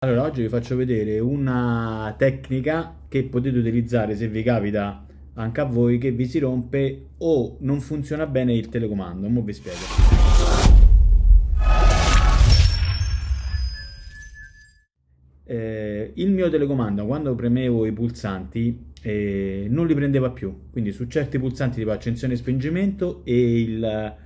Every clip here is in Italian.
Allora, oggi vi faccio vedere una tecnica che potete utilizzare se vi capita anche a voi che vi si rompe o non funziona bene il telecomando. Mo' vi spiego. Eh, il mio telecomando quando premevo i pulsanti eh, non li prendeva più, quindi su certi pulsanti tipo accensione e spingimento e il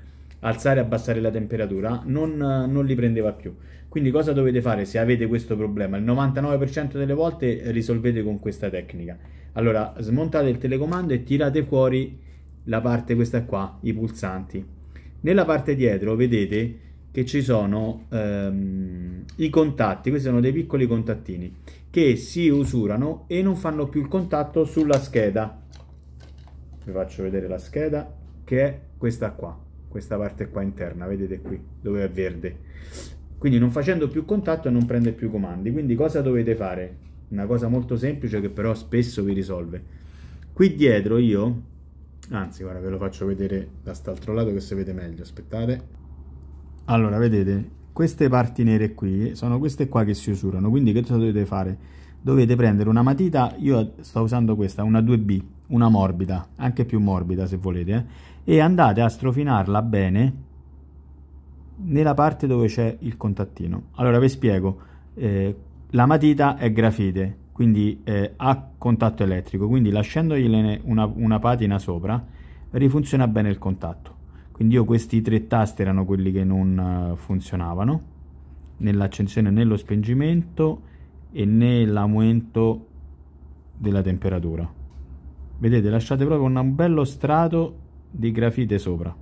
alzare e abbassare la temperatura, non, non, li prendeva più. Quindi cosa dovete fare se avete questo problema? Il 99% delle volte risolvete con questa tecnica. Allora, smontate il telecomando e tirate fuori la parte questa qua, i pulsanti. Nella parte dietro vedete che ci sono ehm, i contatti, questi sono dei piccoli contattini che si usurano e non fanno più il contatto sulla scheda. Vi faccio vedere la scheda che è questa qua questa parte qua interna, vedete qui, dove è verde. Quindi non facendo più contatto non prende più comandi. Quindi cosa dovete fare? Una cosa molto semplice che però spesso vi risolve. Qui dietro io, anzi guarda ve lo faccio vedere da quest'altro lato che si vede meglio, aspettate. Allora vedete, queste parti nere qui sono queste qua che si usurano, quindi che cosa dovete fare? Dovete prendere una matita, io sto usando questa, una 2B, una morbida, anche più morbida se volete, eh? e andate a strofinarla bene nella parte dove c'è il contattino. Allora vi spiego, eh, la matita è grafite, quindi eh, ha contatto elettrico, quindi lasciandogliene una, una patina sopra rifunziona bene il contatto. Quindi io questi tre tasti erano quelli che non eh, funzionavano, nell'accensione, nello spengimento e nell'aumento della temperatura vedete lasciate proprio un bello strato di grafite sopra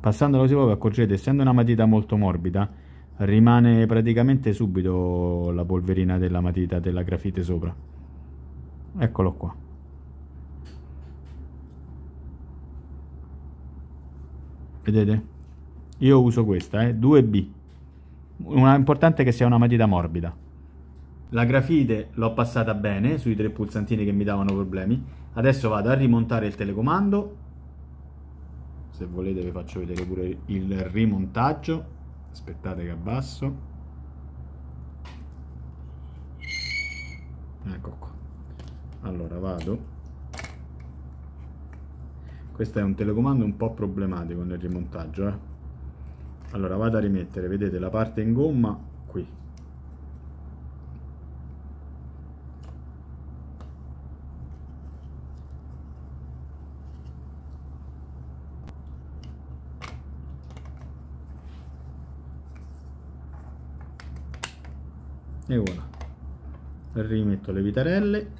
passandolo così proprio accorgete essendo una matita molto morbida rimane praticamente subito la polverina della matita della grafite sopra eccolo qua vedete io uso questa eh? 2b una, importante che sia una matita morbida la grafite l'ho passata bene sui tre pulsantini che mi davano problemi. Adesso vado a rimontare il telecomando. Se volete vi faccio vedere pure il rimontaggio. Aspettate che abbasso. Ecco qua. Allora vado. Questo è un telecomando un po' problematico nel rimontaggio. Eh? Allora vado a rimettere, vedete la parte in gomma qui e ora rimetto le vitarelle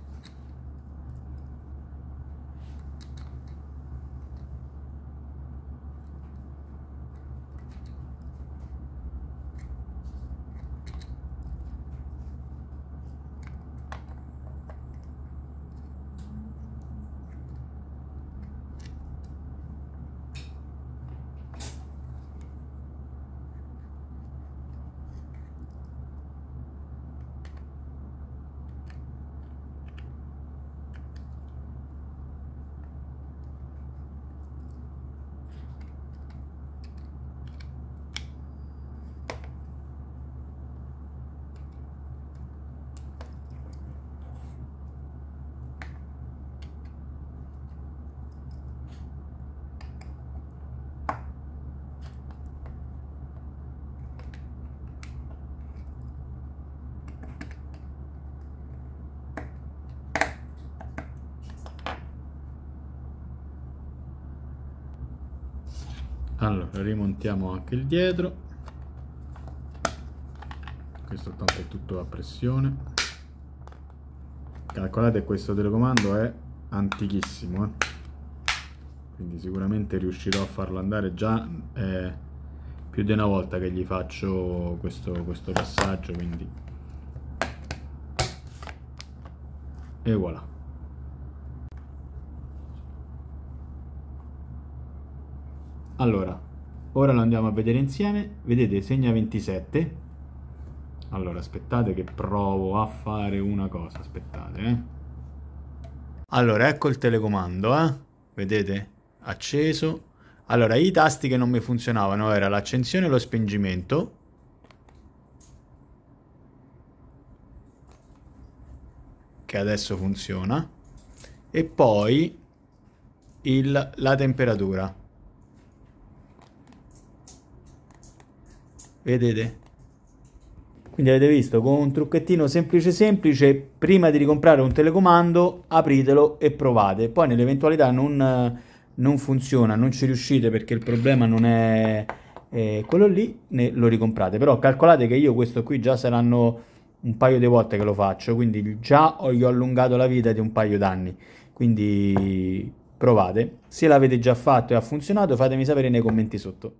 allora rimontiamo anche il dietro questo tanto è tutto a pressione calcolate questo telecomando è antichissimo eh? quindi sicuramente riuscirò a farlo andare già eh, più di una volta che gli faccio questo, questo passaggio quindi e voilà Allora, ora lo andiamo a vedere insieme. Vedete, segna 27. Allora, aspettate che provo a fare una cosa, aspettate, eh. Allora, ecco il telecomando, eh. Vedete? Acceso. Allora, i tasti che non mi funzionavano era l'accensione e lo spingimento. Che adesso funziona. E poi il, la temperatura. vedete quindi avete visto con un trucchettino semplice semplice prima di ricomprare un telecomando apritelo e provate poi nell'eventualità non, non funziona non ci riuscite perché il problema non è eh, quello lì ne lo ricomprate però calcolate che io questo qui già saranno un paio di volte che lo faccio quindi già gli ho allungato la vita di un paio d'anni quindi provate se l'avete già fatto e ha funzionato fatemi sapere nei commenti sotto